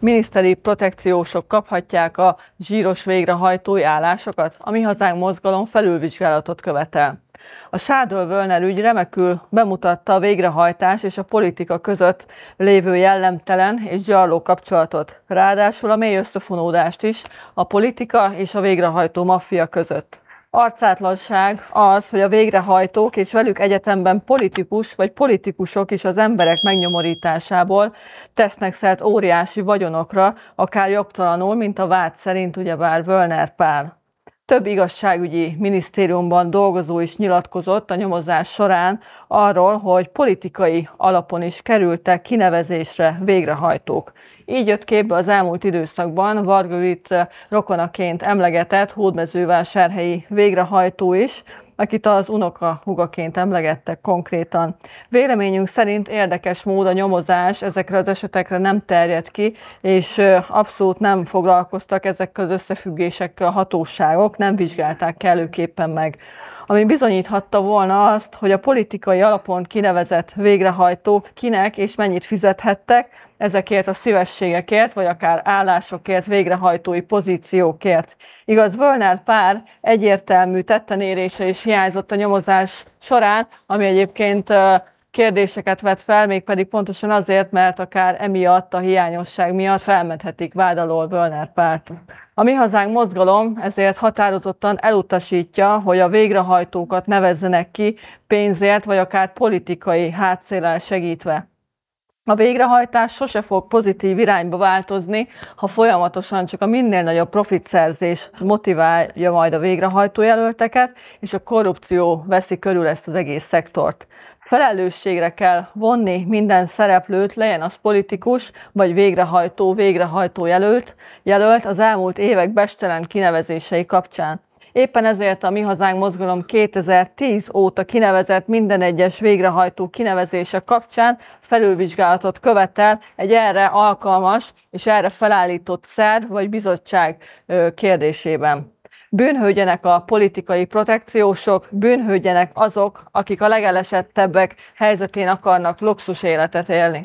Miniszteri protekciósok kaphatják a zsíros végrehajtói állásokat, ami hazánk mozgalom felülvizsgálatot követel. A Sádor völner ügy remekül bemutatta a végrehajtás és a politika között lévő jellemtelen és gyarló kapcsolatot, ráadásul a mély összefonódást is a politika és a végrehajtó maffia között arcátlanság az, hogy a végrehajtók és velük egyetemben politikus vagy politikusok is az emberek megnyomorításából tesznek szert óriási vagyonokra, akár jogtalanul, mint a vád szerint ugyebár Völner Pál. Több igazságügyi minisztériumban dolgozó is nyilatkozott a nyomozás során arról, hogy politikai alapon is kerültek kinevezésre végrehajtók. Így jött képbe az elmúlt időszakban Vargulit eh, rokonaként emlegetett hódmezővásárhelyi végrehajtó is, akit az unoka hugaként emlegettek konkrétan. Véleményünk szerint érdekes mód a nyomozás ezekre az esetekre nem terjed ki, és eh, abszolút nem foglalkoztak ezekkel az összefüggésekkel a hatóságok, nem vizsgálták kellőképpen meg. Ami bizonyíthatta volna azt, hogy a politikai alapon kinevezett végrehajtók kinek és mennyit fizethettek, ezekért a szíves képességekért, vagy akár állásokért, végrehajtói pozíciókért. Igaz, Völner pár egyértelmű tettenérése is hiányzott a nyomozás során, ami egyébként kérdéseket vet fel, mégpedig pontosan azért, mert akár emiatt a hiányosság miatt felmenthetik vád Völner párt. A Mi Hazánk mozgalom ezért határozottan elutasítja, hogy a végrehajtókat nevezzenek ki pénzért, vagy akár politikai hátszélel segítve a végrehajtás sose fog pozitív irányba változni, ha folyamatosan csak a minél nagyobb profitszerzés motiválja majd a végrehajtó jelölteket, és a korrupció veszi körül ezt az egész szektort. Felelősségre kell vonni minden szereplőt, legyen az politikus, vagy végrehajtó, végrehajtó jelölt, jelölt az elmúlt évek bestelen kinevezései kapcsán. Éppen ezért a Mi Hazánk Mozgalom 2010 óta kinevezett minden egyes végrehajtó kinevezése kapcsán felülvizsgálatot követel egy erre alkalmas és erre felállított szerv vagy bizottság kérdésében. Bűnhődjenek a politikai protekciósok, bűnhődjenek azok, akik a legelesettebbek helyzetén akarnak luxus életet élni.